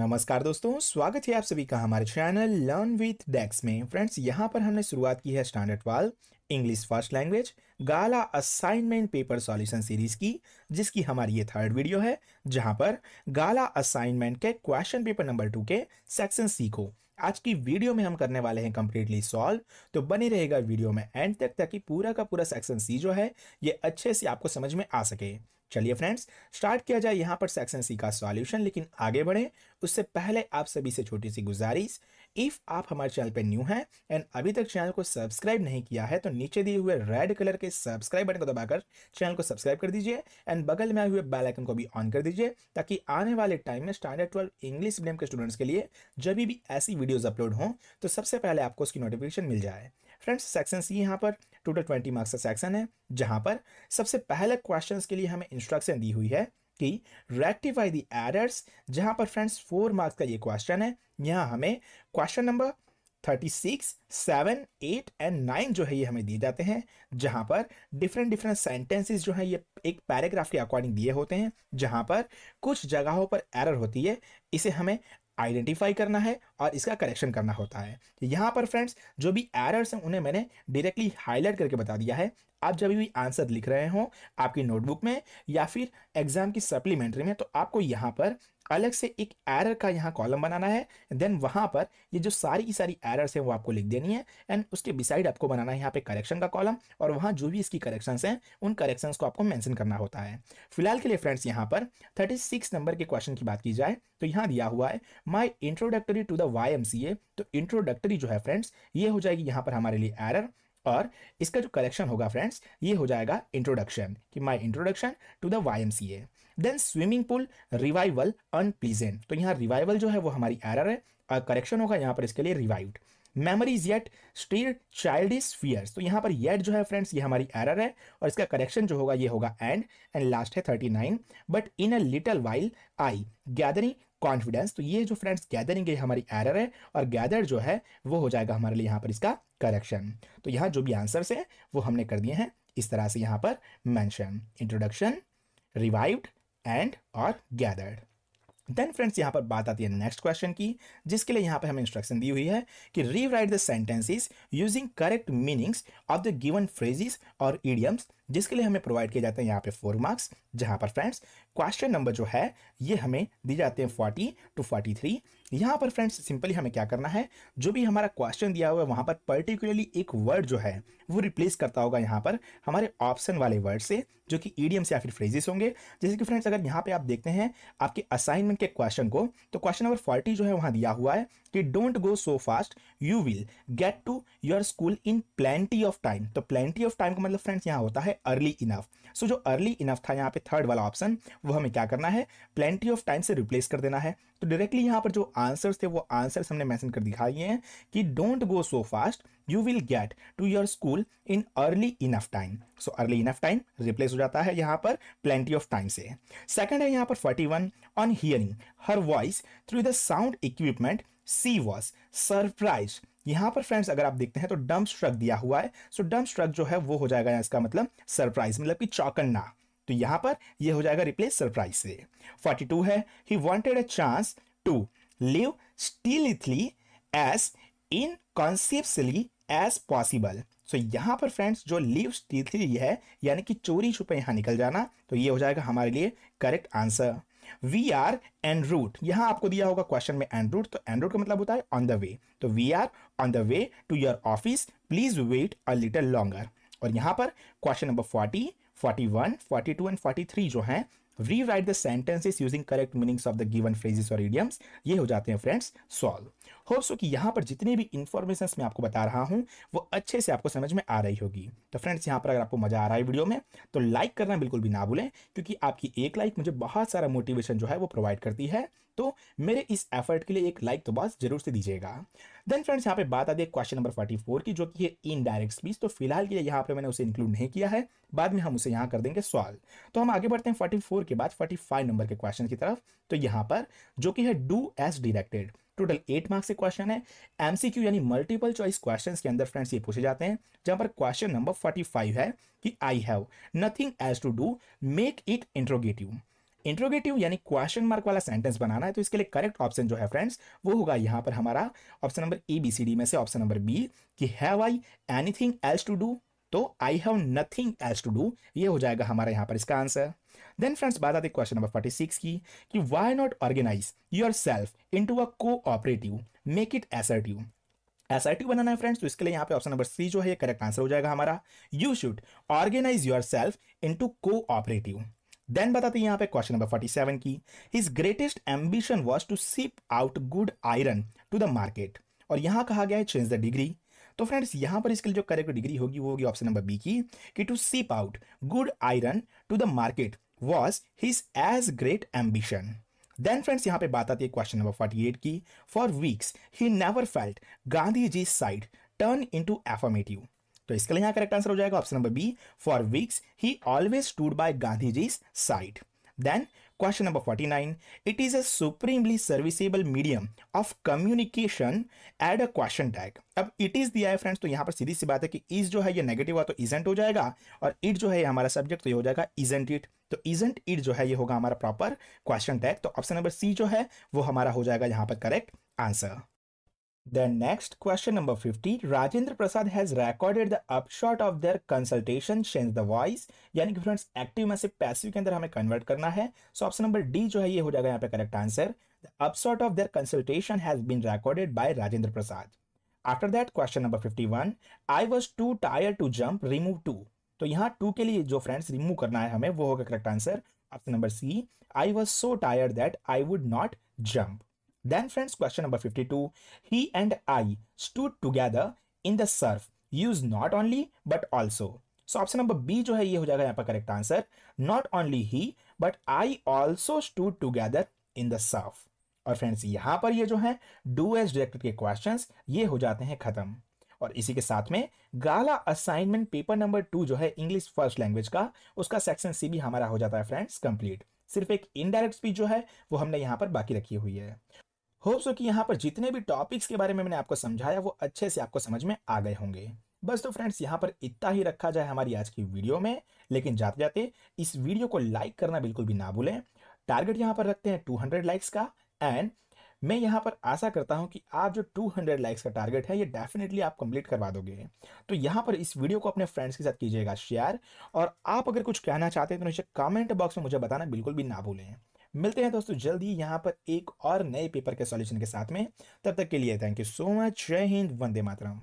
नमस्कार दोस्तों स्वागत है आप सभी का हमारे चैनल लर्न विथ डेक्स में फ्रेंड्स यहां पर हमने शुरुआत की है स्टैंडर्ड वाल English first language Gala assignment paper solution series की जिसकी हमारी ये थर्ड वीडियो है जहां पर गाला असाइनमेंट के क्वेश्चन पेपर नंबर टू के सेक्शन सी को आज की वीडियो में हम करने वाले हैं कंप्लीटली सॉल्व तो बनी रहेगा वीडियो में एंड तक ताकि पूरा का पूरा सेक्शन सी जो है ये अच्छे से आपको समझ में आ सके चलिए फ्रेंड्स स्टार्ट किया जाए यहाँ पर सेक्शन सी का सॉल्यूशन लेकिन आगे बढ़े उससे पहले आप सभी से छोटी सी गुजारिश इफ़ आप हमारे चैनल पर न्यू हैं एंड अभी तक चैनल को सब्सक्राइब नहीं किया है तो नीचे दिए हुए रेड कलर के सब्सक्राइब बटन को दबाकर चैनल को सब्सक्राइब कर दीजिए एंड बगल में आए हुए बेल आइकन को भी ऑन कर दीजिए ताकि आने वाले टाइम में स्टैंडर्ड ट्वेल्व इंग्लिश मीडियम के स्टूडेंट्स के लिए जब भी ऐसी वीडियोज़ अपलोड हों तो सबसे पहले आपको उसकी नोटिफिकेशन मिल जाए फ्रेंड्स सेक्शन सी यहाँ पर टोटल ट्वेंटी मार्क्स का सेक्शन है जहाँ पर सबसे पहले क्वेश्चंस के लिए हमें इंस्ट्रक्शन दी हुई है की रेक्टिफाई दी एरर्स जहां पर फ्रेंड्स फोर मार्क्स का ये क्वेश्चन है यहाँ हमें question number thirty six seven eight and nine जो है ये हमें दिए जाते हैं जहां पर डिफरेंट डिफरेंट सेंटेंसेस जो है ये एक पैराग्राफ के अकॉर्डिंग दिए होते हैं जहां पर कुछ जगहों पर एरर होती है इसे हमें आइडेंटिफाई करना है और इसका करेक्शन करना होता है यहाँ पर फ्रेंड्स जो भी एरर्स हैं उन्हें मैंने डायरेक्टली हाईलाइट करके बता दिया है आप जब भी आंसर लिख रहे हो आपकी नोटबुक में या फिर एग्ज़ाम की सप्लीमेंट्री में तो आपको यहाँ पर अलग से एक एरर का यहाँ कॉलम बनाना है देन वहाँ पर ये जो सारी की सारी एरर्स हैं वो आपको लिख देनी है एंड उसके बिसाइड आपको बनाना है यहाँ पे करेक्शन का कॉलम और वहाँ जो भी इसकी करेक्शंस हैं उन करेक्शंस को आपको मेंशन करना होता है फिलहाल के लिए फ्रेंड्स यहाँ पर 36 नंबर के क्वेश्चन की बात की जाए तो यहाँ दिया हुआ है my introductory to the Y तो इंट्रोडक्टरी जो है फ्रेंड्स ये हो जाएगी यहाँ पर हमारे लिए एरर और इसका जो कलेक्शन होगा फ्रेंड्स ये हो जाएगा इंट्रोडक्शन कि my introduction to the YMCA then swimming pool revival unpleasant तो यहाँ रिवाइवल जो है वो हमारी एरर है और करेक्शन होगा यहाँ पर इसके लिए revived memories yet still child is fears तो यहाँ पर येट जो है फ्रेंड्स ये हमारी एरर है और इसका करेक्शन जो होगा ये होगा एंड एंड लास्ट है thirty nine but in a little while I gathering confidence तो ये जो फ्रेंड्स गैदरिंग है हमारी एरर है और गैदर जो है वो हो जाएगा हमारे लिए यहाँ पर इसका करेक्शन तो यहाँ जो भी आंसर्स हैं वो हमने कर दिए हैं इस तरह से यहाँ पर मैंशन इंट्रोडक्शन रिवाइव्ड एंड और गैदर्ड देन फ्रेंड्स यहाँ पर बात आती है नेक्स्ट क्वेश्चन की जिसके लिए यहाँ पर हमें इंस्ट्रक्शन दी हुई है कि rewrite the sentences using correct meanings of the given phrases और ईडियम्स जिसके लिए हमें प्रोवाइड किया जाता है यहाँ पे फोर मार्क्स जहाँ पर फ्रेंड्स क्वेश्चन नंबर जो है ये हमें दी जाते हैं फोर्टी टू फोर्टी थ्री यहाँ पर फ्रेंड्स सिंपली हमें क्या करना है जो भी हमारा क्वेश्चन दिया हुआ है वहाँ पर पर्टिकुलरली एक वर्ड जो है वो रिप्लेस करता होगा यहाँ पर हमारे ऑप्शन वाले वर्ड से जो कि ईडीएम से या फिर फ्रेजेस होंगे जैसे कि फ्रेंड्स अगर यहाँ पे आप देखते हैं आपके असाइनमेंट के क्वेश्चन को तो क्वेश्चन नंबर फोर्टी जो है वहाँ दिया हुआ है कि don't go so fast you will get to your school in plenty of time तो प्लेंटी ऑफ टाइम का मतलब फ्रेंड्स यहाँ होता है अर्ली इनफ सो जो अर्ली इनफ था यहाँ पे थर्ड वाला ऑप्शन वो हमें क्या करना है प्लेंटी ऑफ टाइम से रिप्लेस कर देना है तो डायरेक्टली यहाँ पर जो आंसर्स थे वो आंसर्स हमने मैंसन कर दिखाई हैं कि don't go so fast you will get to your school in early enough time so early enough time replace हो जाता है यहाँ पर प्लेंटी ऑफ टाइम से सेकेंड है यहाँ पर forty one on hearing her voice through the sound equipment she was surprise यहाँ पर फ्रेंड्स अगर आप देखते हैं तो डम स्ट्रक दिया हुआ है सो डम स्ट्रक जो है वो हो जाएगा इसका मतलब सरप्राइज मतलब कि चौकन्ना तो यहां पर ये हो जाएगा रिप्लेस सरप्राइज से 42 है he wanted a chance to live stilithly as inconceivably as possible so so, यहाँ पर फ्रेंड्स जो लिव स्टीथली है यानी कि चोरी छुपे यहाँ निकल जाना तो ये हो जाएगा हमारे लिए correct answer we are en route यहाँ आपको दिया होगा क्वेश्चन में एंड रूट तो एंड रूट का मतलब होता है ऑन द वे तो we are on the way to your office please wait a little longer और यहाँ पर question number forty forty one forty two and forty three जो हैं rewrite the sentences using correct meanings of the given phrases और idioms ये हो जाते हैं फ्रेंड्स सॉल्व होप सो कि यहाँ पर जितनी भी इन्फॉर्मेशन मैं आपको बता रहा हूँ वो अच्छे से आपको समझ में आ रही होगी तो फ्रेंड्स यहाँ पर अगर आपको मजा आ रहा है वीडियो में तो लाइक करना बिल्कुल भी ना भूलें क्योंकि आपकी एक लाइक मुझे बहुत सारा मोटिवेशन जो है वो प्रोवाइड करती है तो मेरे इस एफर्ट के लिए एक लाइक तो बस जरूर से दीजिएगा देन फ्रेंड्स यहाँ पे बात आती है क्वेश्चन नंबर 44 की जो कि है इनडायरेक्ट स्पीच तो फिलहाल के लिए यहाँ पे मैंने उसे इंक्लूड नहीं किया है बाद में हम उसे यहाँ कर देंगे सॉल्व तो हम आगे बढ़ते हैं फोर के बाद फाइव नंबर के क्वेश्चन की तरफ तो यहाँ पर जो कि है do as directed total eight marks के क्वेश्चन है एमसीक्यू यानी मल्टीपल चॉइस क्वेश्चन के अंदर फ्रेंड्स ये पूछे जाते हैं जहां पर क्वेश्चन नंबर फाइव है कि I have nothing as to do make it interrogative interrogative यानी क्वेश्चन मार्क वाला सेंटेंस बनाना है तो इसके लिए करेक्ट ऑप्शन जो है फ्रेंड्स वो होगा यहाँ पर हमारा option number A B C D में से ऑप्शन नंबर बी कि have I anything else to do तो I have nothing else to do ये हो जाएगा हमारा यहाँ पर इसका आंसर देन फ्रेंड्स बात आती क्वेश्चन नंबर फोर्टी सिक्स की कि why not organise your self in to a cooperative make it assertive एसआईटी बनाना है फ्रेंड्स तो इसके लिए यहाँ पे ऑप्शन नंबर सी जो है करेक्ट आंसर हो जाएगा हमारा you should organise your self in into cooperative then बताते हैं यहाँ पे क्वेश्चन नंबर फोर्टी सेवन की his greatest ambition was to ship out good iron to the market और यहाँ कहा गया है चेंज द डिग्री तो फ्रेंड्स यहाँ पर इसके लिए जो करेक्ट डिग्री होगी वो होगी ऑप्शन नंबर बी की कि to ship out good iron to the market was his as great ambition then friends यहाँ पे बात आती है क्वेश्चन नंबर फोर्टी एट की for weeks he never felt Gandhi ji side turn in to affirmative तो इसके लिए यहां करेक्ट आंसर हो जाएगा option number B for weeks he always टूड by Gandhi ji side Then, question number 49 it is a supremely serviceable medium of communication add a question tag अब it is दिया है फ्रेंड्स तो यहां पर सीधी सी बात है कि इज जो है ये नेगेटिव हुआ तो इजेंट हो जाएगा और इट जो है हमारा सब्जेक्ट तो ये हो जाएगा इजेंट इट तो इजेंट इट जो है ये होगा हमारा प्रॉपर क्वेश्चन टैग तो ऑप्शन नंबर सी जो है वो हमारा हो जाएगा यहाँ पर correct answer Then next, question number 50. Rajendra Prasad has recorded the upshot of their consultation change the voice यानी कि फ्रेंड्स एक्टिव में से पैसिव के अंदर हमें कन्वर्ट करना है सो ऑप्शन नंबर डी जो है ये हो जाएगा यहाँ पे correct answer the upshot of their consultation has been recorded by Rajendra Prasad after that question number 51. I was too tire to jump remove too तो यहाँ टू के लिए जो फ्रेंड्स रिमूव करना है हमें वो होगा correct answer option number C I was so tire that I would not jump Then friends, question number 52. He and I stood together in the surf. Use not only but also. so option number b जो है ये हो जाएगा यहाँ पर correct answer not only he but i also stood together in the surf और friends यहाँ पर ये जो है डू एज डायरेक्टेड के क्वेश्चन ये हो जाते हैं खत्म और इसी के साथ में Gala assignment paper number two जो है इंग्लिश फर्स्ट लैंग्वेज का उसका सेक्शन सी भी हमारा हो जाता है फ्रेंड्स कंप्लीट सिर्फ एक इनडायरेक्ट स्पीच जो है वो हमने यहां पर बाकी रखी हुई है होप्स हो कि यहाँ पर जितने भी टॉपिक्स के बारे में मैंने आपको समझाया वो अच्छे से आपको समझ में आ गए होंगे बस तो फ्रेंड्स यहाँ पर इतना ही रखा जाए हमारी आज की वीडियो में लेकिन जाते जाते इस वीडियो को लाइक करना बिल्कुल भी ना भूलें टारगेट यहाँ पर रखते हैं 200 लाइक्स का एंड मैं यहाँ पर आशा करता हूँ कि आप जो 200 लाइक्स का टारगेट है ये डेफिनेटली आप कंप्लीट करवा दोगे तो यहाँ पर इस वीडियो को अपने फ्रेंड्स के साथ कीजिएगा शेयर और आप अगर कुछ कहना चाहते हैं तो नीचे कमेंट बॉक्स में मुझे बताना बिल्कुल भी ना भूलें मिलते हैं दोस्तों जल्दी यहाँ पर एक और नए पेपर के सॉल्यूशन के साथ में तब तक के लिए थैंक यू सो मच जय हिंद वंदे मातरम